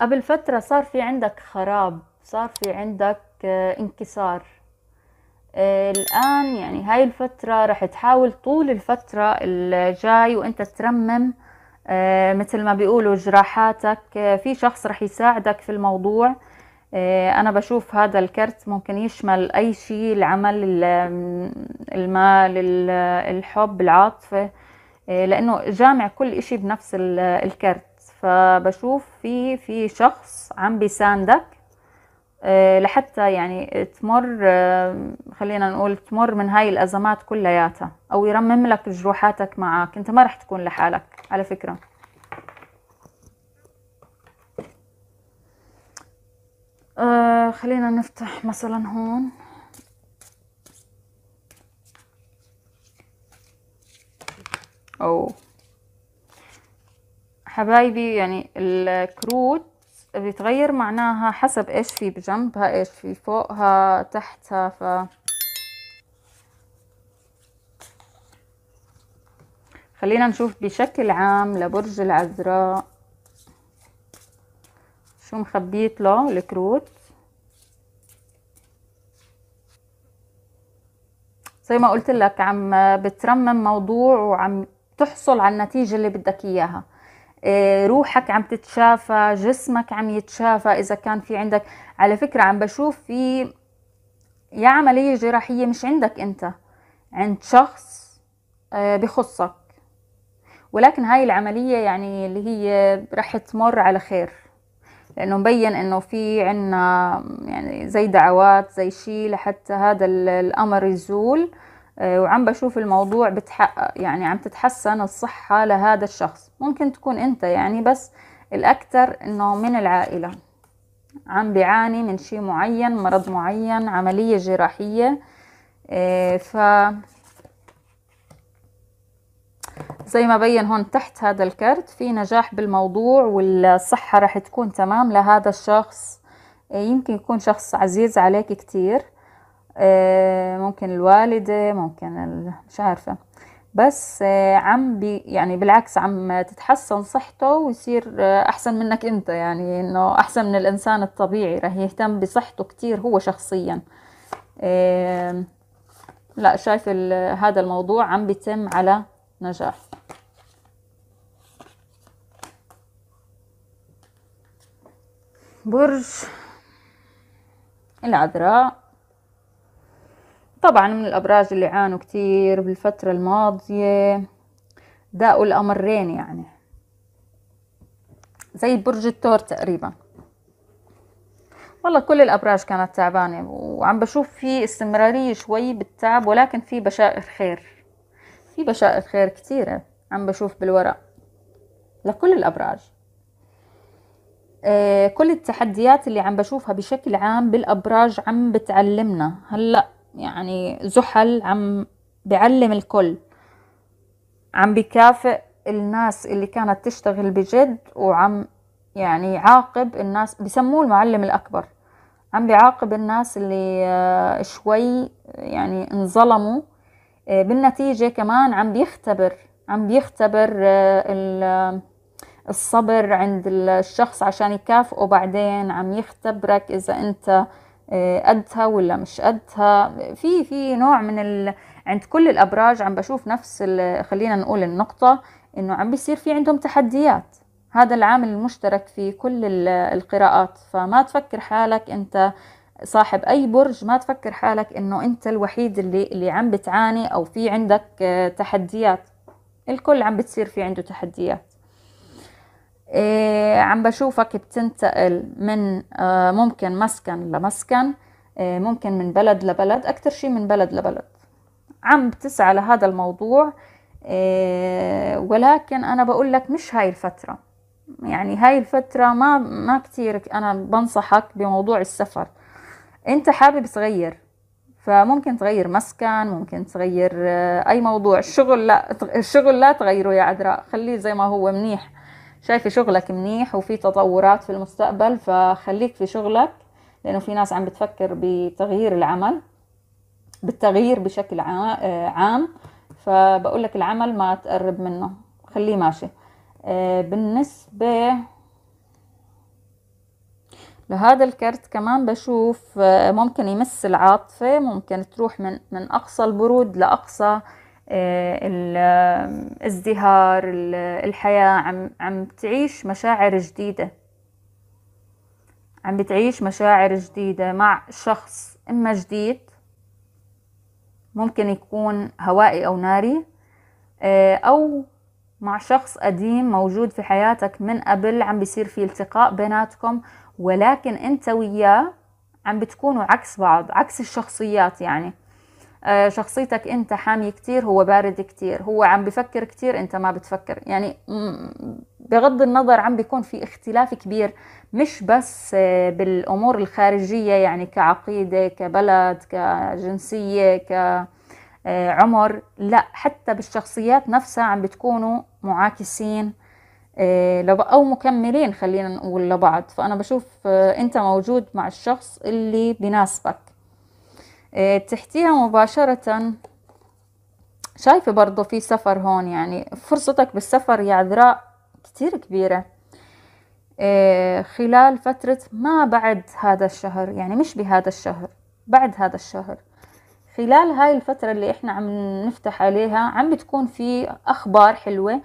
قبل فترة صار في عندك خراب صار في عندك آه، انكسار آه، الآن يعني هاي الفترة رح تحاول طول الفترة الجاي وانت ترمم آه، مثل ما بيقولوا جراحاتك في شخص رح يساعدك في الموضوع أنا بشوف هذا الكرت ممكن يشمل أي شيء العمل المال الحب العاطفة لأنه جامع كل إشي بنفس الكرت فبشوف في في شخص عم بيساندك آه، لحتى يعني تمر آه، خلينا نقول تمر من هاي الأزمات كلياتها أو يرمم لك جروحاتك معك أنت ما رح تكون لحالك على فكرة آه، خلينا نفتح مثلا هون أو حبايبي يعني الكروت بيتغير معناها حسب ايش في بجنبها ايش في فوقها تحتها ف خلينا نشوف بشكل عام لبرج العذراء شو مخبيت له الكروت زي ما قلت لك عم بترمم موضوع وعم تحصل على النتيجة اللي بدك إياها إيه، روحك عم تتشافى جسمك عم يتشافى اذا كان في عندك على فكره عم بشوف في يا عمليه جراحيه مش عندك انت عند شخص إيه، بخصك ولكن هاي العمليه يعني اللي هي رح تمر على خير لانه مبين انه في عنا يعني زي دعوات زي شيء لحتى هذا الامر يزول آه، وعم بشوف الموضوع بتحقق يعني عم تتحسن الصحة لهذا الشخص ممكن تكون انت يعني بس الاكثر انه من العائلة عم بيعاني من شيء معين مرض معين عملية جراحية آه، ف زي ما بين هون تحت هذا الكرت في نجاح بالموضوع والصحة راح تكون تمام لهذا الشخص آه، يمكن يكون شخص عزيز عليك كتير آه، ممكن الوالدة ممكن مش عارفة بس آه، عم بي يعني بالعكس عم تتحسن صحته ويصير آه، أحسن منك أنت يعني إنه أحسن من الإنسان الطبيعي رح يهتم بصحته كتير هو شخصيا لا شايف هذا الموضوع عم بيتم على نجاح برج العذراء طبعا من الأبراج اللي عانوا كتير بالفترة الماضية داقوا الأمرين يعني زي برج التور تقريبا والله كل الأبراج كانت تعبانة وعم بشوف في استمرارية شوي بالتعب ولكن في بشائر خير في بشائر خير كتيرة عم بشوف بالورق لكل الأبراج آه، كل التحديات اللي عم بشوفها بشكل عام بالأبراج عم بتعلمنا هلأ هل يعني زحل عم بعلم الكل عم بكافئ الناس اللي كانت تشتغل بجد وعم يعني عاقب الناس بسموه المعلم الأكبر عم بيعاقب الناس اللي آه، شوي يعني انظلموا آه، بالنتيجة كمان عم بيختبر عم بيختبر آه، الصبر عند الشخص عشان يكافئه بعدين عم يختبرك إذا أنت قدها آه، ولا مش قدها في في نوع من ال... عند كل الابراج عم بشوف نفس ال... خلينا نقول النقطه انه عم بيصير في عندهم تحديات هذا العامل المشترك في كل القراءات فما تفكر حالك انت صاحب اي برج ما تفكر حالك انه انت الوحيد اللي اللي عم بتعاني او في عندك آه، تحديات الكل عم بتصير في عنده تحديات إيه، عم بشوفك بتنتقل من آه، ممكن مسكن لمسكن إيه، ممكن من بلد لبلد أكتر شي من بلد لبلد عم بتسعى لهذا الموضوع إيه، ولكن أنا بقول لك مش هاي الفترة يعني هاي الفترة ما ما كتير أنا بنصحك بموضوع السفر أنت حابب تغير فممكن تغير مسكن ممكن تغير آه، أي موضوع الشغل لا الشغل لا تغيره يا عذراء خليه زي ما هو منيح شايفه شغلك منيح وفي تطورات في المستقبل فخليك في شغلك لانه في ناس عم بتفكر بتغيير العمل بالتغيير بشكل عام فبقول لك العمل ما تقرب منه خليه ماشي آه، بالنسبه لهذا الكرت كمان بشوف آه، ممكن يمس العاطفة ممكن تروح من, من أقصى البرود لأقصى آه، الازدهار الحياة عم, عم تعيش مشاعر جديدة عم بتعيش مشاعر جديدة مع شخص إما جديد ممكن يكون هوائي أو ناري آه، أو مع شخص قديم موجود في حياتك من قبل عم بيصير في التقاء بيناتكم ولكن أنت وياه عم بتكونوا عكس بعض عكس الشخصيات يعني آه، شخصيتك انت حامي كتير هو بارد كتير هو عم بفكر كتير انت ما بتفكر يعني بغض النظر عم بيكون في اختلاف كبير مش بس آه، بالامور الخارجيه يعني كعقيده كبلد كجنسيه كعمر آه، لا حتى بالشخصيات نفسها عم بتكونوا معاكسين او مكملين خلينا نقول لبعض فانا بشوف انت موجود مع الشخص اللي بناسبك آه، تحتيها مباشرة شايفة برضو في سفر هون يعني فرصتك بالسفر يا عذراء كتير كبيرة آه، خلال فترة ما بعد هذا الشهر يعني مش بهذا الشهر بعد هذا الشهر خلال هاي الفترة اللي احنا عم نفتح عليها عم بتكون في اخبار حلوة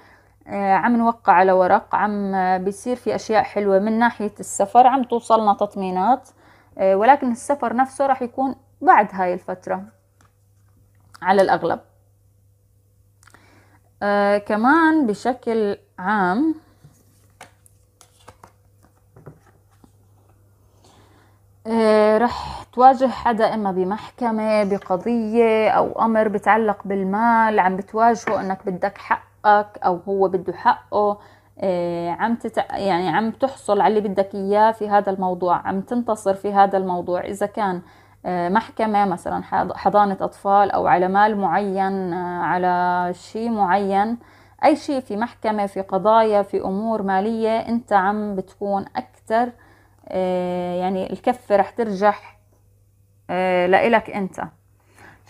آه، عم نوقع على ورق عم بيصير في اشياء حلوة من ناحية السفر عم توصلنا تطمينات ولكن السفر نفسه راح يكون بعد هاي الفترة على الأغلب آه كمان بشكل عام آه رح تواجه حدا إما بمحكمة بقضية أو أمر بتعلق بالمال عم بتواجهه إنك بدك حقك أو هو بده حقه آه عم تتع... يعني عم تحصل على اللي بدك إياه في هذا الموضوع عم تنتصر في هذا الموضوع إذا كان آه، محكمة مثلا حضانة أطفال أو على مال معين آه، على شيء معين أي شيء في محكمة في قضايا في أمور مالية أنت عم بتكون أكثر آه، يعني الكفة رح ترجح لإلك أنت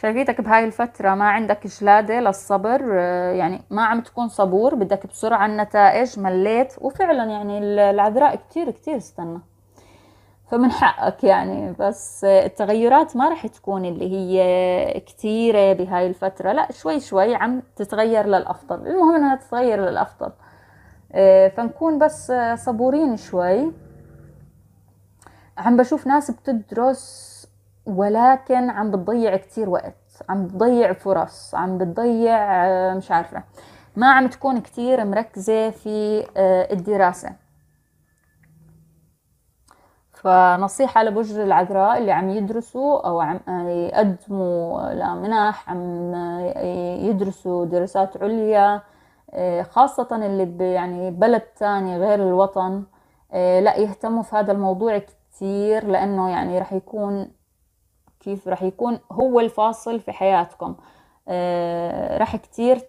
شايفيتك بهاي الفترة ما عندك جلادة للصبر يعني ما عم تكون صبور بدك بسرعة النتائج مليت وفعلا يعني العذراء كتير كتير استنى فمن حقك يعني بس التغيرات ما رح تكون اللي هي كتيرة بهاي الفترة لا شوي شوي عم تتغير للأفضل المهم أنها تتغير للأفضل آه، فنكون بس صبورين شوي عم بشوف ناس بتدرس ولكن عم بتضيع كتير وقت عم بتضيع فرص عم بتضيع آه، مش عارفة ما عم تكون كتير مركزة في آه، الدراسة فنصيحة لبجر العذراء اللي عم يدرسوا أو عم يقدموا لمنح عم يدرسوا دراسات عليا آه، خاصة اللي يعني بلد تاني غير الوطن آه، لا يهتموا في هذا الموضوع كتير لأنه يعني رح يكون كيف رح يكون هو الفاصل في حياتكم آه، رح كتير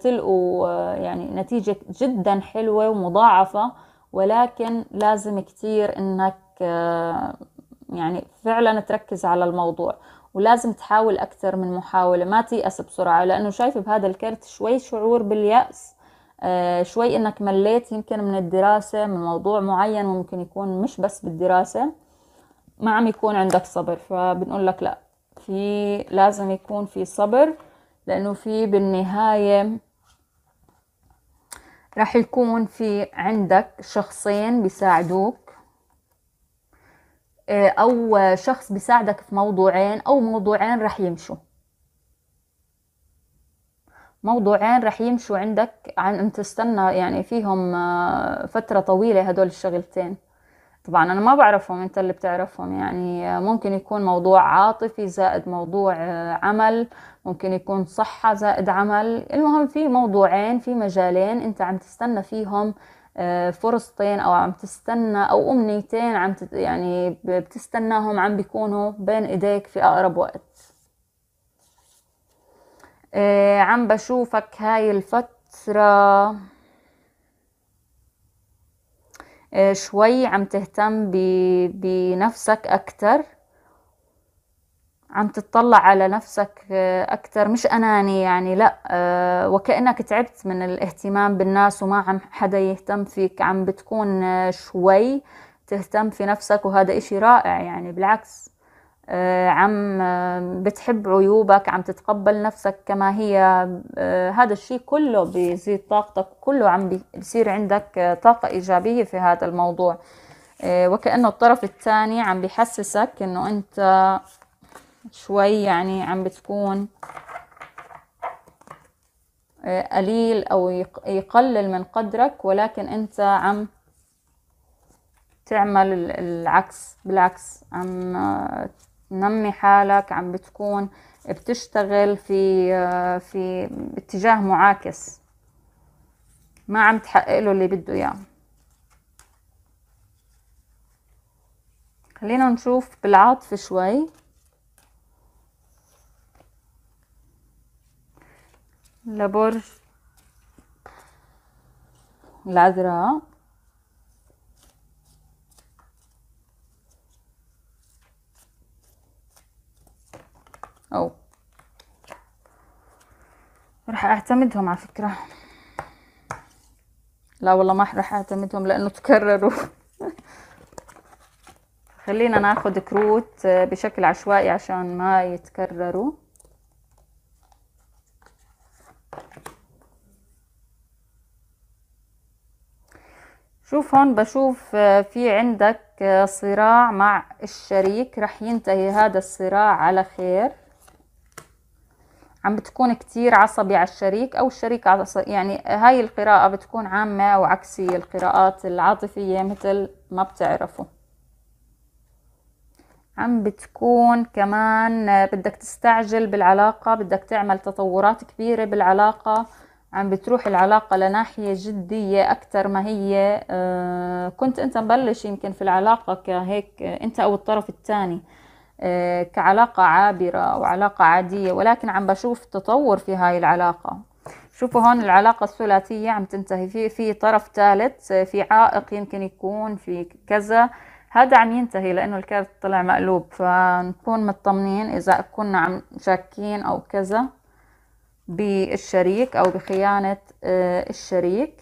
تلقوا يعني نتيجة جدا حلوة ومضاعفة ولكن لازم كتير انك يعني فعلا تركز على الموضوع ولازم تحاول أكثر من محاولة ما تيأس بسرعة لأنه شايف بهذا الكرت شوي شعور باليأس آه، شوي إنك مليت يمكن من الدراسة من موضوع معين ممكن يكون مش بس بالدراسة ما عم يكون عندك صبر فبنقول لك لا في لازم يكون في صبر لأنه في بالنهاية راح يكون في عندك شخصين بيساعدوك آه، او شخص بيساعدك في موضوعين او موضوعين رح يمشوا موضوعين رح يمشوا عندك عن ان تستنى يعني فيهم آه، فترة طويلة هدول الشغلتين طبعا انا ما بعرفهم انت اللي بتعرفهم يعني آه، ممكن يكون موضوع عاطفي زائد موضوع عمل ممكن يكون صحة زائد عمل المهم في موضوعين في مجالين انت عم تستنى فيهم آه، فرصتين او عم تستنى او امنيتين عم تت يعني بتستناهم عم بيكونوا بين ايديك في اقرب وقت آه، عم بشوفك هاي الفترة آه، شوي عم تهتم بنفسك اكتر عم تطلع على نفسك آه، أكثر مش أناني يعني لا آه، وكأنك تعبت من الاهتمام بالناس وما عم حدا يهتم فيك عم بتكون آه، شوي تهتم في نفسك وهذا إشي رائع يعني بالعكس عم بتحب عيوبك عم تتقبل نفسك كما هي هذا الشيء كله بيزيد طاقتك كله عم بيصير عندك طاقة إيجابية في هذا الموضوع وكأنه الطرف الثاني عم بيحسسك إنه أنت شوي يعني عم بتكون آه، قليل أو يقلل من قدرك ولكن أنت عم تعمل العكس بالعكس عم تنمي آه، حالك عم بتكون بتشتغل في آه، في اتجاه معاكس ما عم تحقق له اللي بده اياه خلينا نشوف بالعاطفة شوي لبرج العذراء أو رح أعتمدهم على فكرة لا والله ما رح أعتمدهم لأنه تكرروا خلينا ناخد كروت بشكل عشوائي عشان ما يتكرروا شوف هون بشوف آه، في عندك آه، صراع مع الشريك رح ينتهي هذا الصراع على خير عم بتكون كتير عصبي على الشريك او الشريك عصبي يعني هاي القراءة بتكون عامة وعكسية القراءات العاطفية مثل ما بتعرفوا عم بتكون كمان آه، بدك تستعجل بالعلاقة بدك تعمل تطورات كبيرة بالعلاقة عم بتروح العلاقة لناحية جدية أكتر ما هي آه، كنت أنت مبلش يمكن في العلاقة كهيك آه، أنت أو الطرف الثاني آه، كعلاقة عابرة أو علاقة عادية ولكن عم بشوف تطور في هاي العلاقة شوفوا هون العلاقة الثلاثية عم تنتهي في في طرف ثالث في عائق يمكن يكون في كذا هذا عم ينتهي لأنه الكارت طلع مقلوب فنكون مطمنين إذا كنا عم شاكين أو كذا بالشريك أو بخيانة آه، الشريك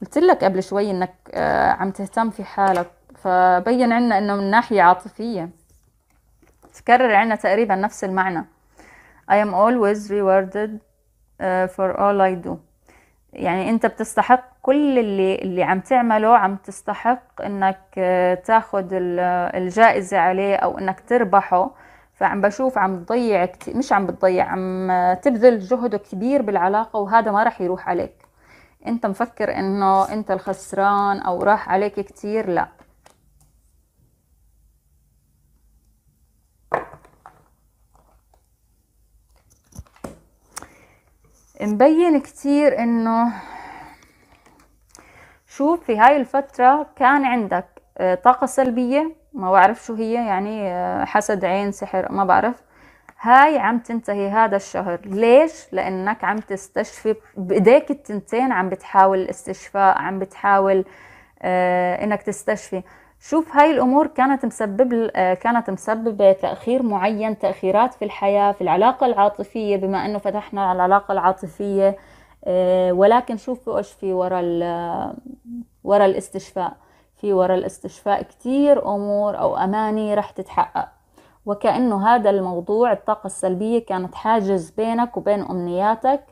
قلت لك قبل شوي انك آه، عم تهتم في حالك فبين عنا انه من ناحية عاطفية تكرر عنا تقريبا نفس المعنى I am always rewarded آه، for all I do يعني انت بتستحق كل اللي اللي عم تعمله عم تستحق انك آه، تاخذ الجائزة عليه او انك تربحه فعم بشوف عم تضيع كتير مش عم بتضيع عم آه، تبذل جهد كبير بالعلاقة وهذا ما رح يروح عليك انت مفكر انه انت الخسران او راح عليك كتير لا مبين كتير انه شوف في هاي الفترة كان عندك آه، طاقة سلبية ما بعرف شو هي يعني آه، حسد عين سحر ما بعرف هاي عم تنتهي هذا الشهر ليش لانك عم تستشفي بايديك التنتين عم بتحاول الاستشفاء عم بتحاول آه، انك تستشفي شوف هاي الامور كانت مسبب آه، كانت مسببه تاخير معين تاخيرات في الحياه في العلاقه العاطفيه بما انه فتحنا على العلاقه العاطفيه آه، ولكن شوفوا ايش في ورا آه، ورا الاستشفاء في ورا الاستشفاء كتير امور او اماني رح تتحقق وكانه هذا الموضوع الطاقه السلبيه كانت حاجز بينك وبين امنياتك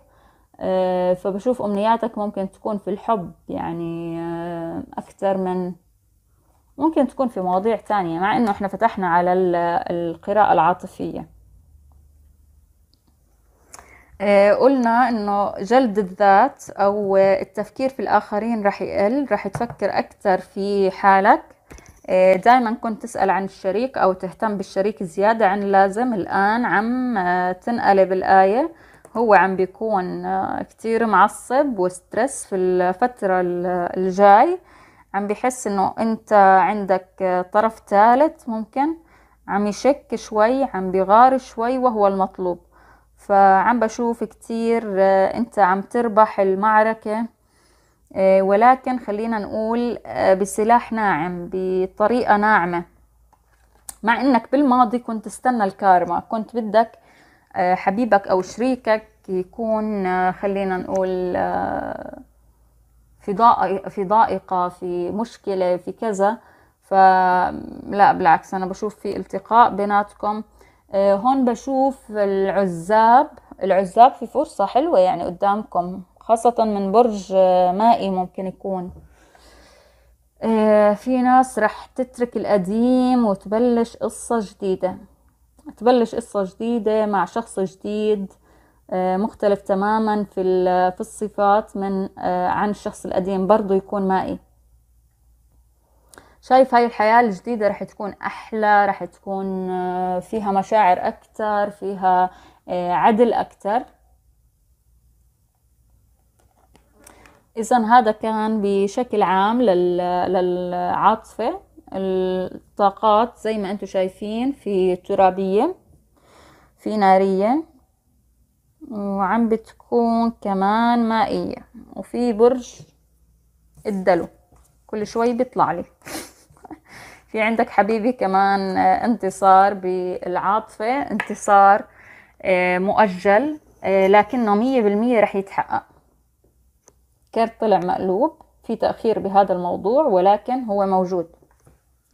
فبشوف امنياتك ممكن تكون في الحب يعني اكثر من ممكن تكون في مواضيع تانية مع انه احنا فتحنا على القراءة العاطفية آه، قلنا انه جلد الذات او التفكير في الاخرين رح يقل رح تفكر اكثر في حالك آه، دائما كنت تسأل عن الشريك او تهتم بالشريك زيادة عن اللازم الان عم آه، تنقلب الاية هو عم بيكون كتير معصب وسترس في الفترة الجاي عم بحس انه انت عندك طرف ثالث ممكن عم يشك شوي عم بغار شوي وهو المطلوب فعم بشوف كتير آه، انت عم تربح المعركة آه، ولكن خلينا نقول آه، بسلاح ناعم بطريقة ناعمة مع انك بالماضي كنت تستنى الكارما كنت بدك حبيبك او شريكك يكون خلينا نقول في ضائقة في ضائقة في مشكلة في كذا فلا بالعكس أنا بشوف في التقاء بيناتكم آه، هون بشوف العزاب العزاب في فرصة حلوة يعني قدامكم خاصة من برج آه، مائي ممكن يكون آه، في ناس رح تترك القديم وتبلش قصة جديدة تبلش قصة جديدة مع شخص جديد آه، مختلف تماما في في الصفات من آه، عن الشخص القديم برضه يكون مائي شايف هاي الحياة الجديدة رح تكون أحلى رح تكون آه، فيها مشاعر أكتر فيها عدل أكتر إذا هذا كان بشكل عام للعاطفة الطاقات زي ما أنتم شايفين في ترابية في نارية وعم بتكون كمان مائية وفي برج الدلو كل شوي بيطلع لي في عندك حبيبي كمان آه، انتصار بالعاطفة انتصار آه، مؤجل آه، لكنه مية بالمية رح يتحقق كارت طلع مقلوب في تأخير بهذا الموضوع ولكن هو موجود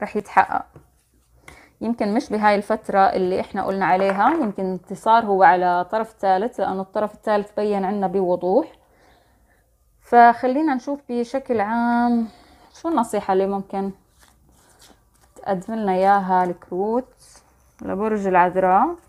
رح يتحقق يمكن مش بهاي الفترة اللي احنا قلنا عليها يمكن انتصار هو على طرف ثالث لأنه الطرف الثالث بين عنا بوضوح فخلينا نشوف بشكل عام شو النصيحة اللي ممكن تقدم لنا إياها الكروت لبرج العذراء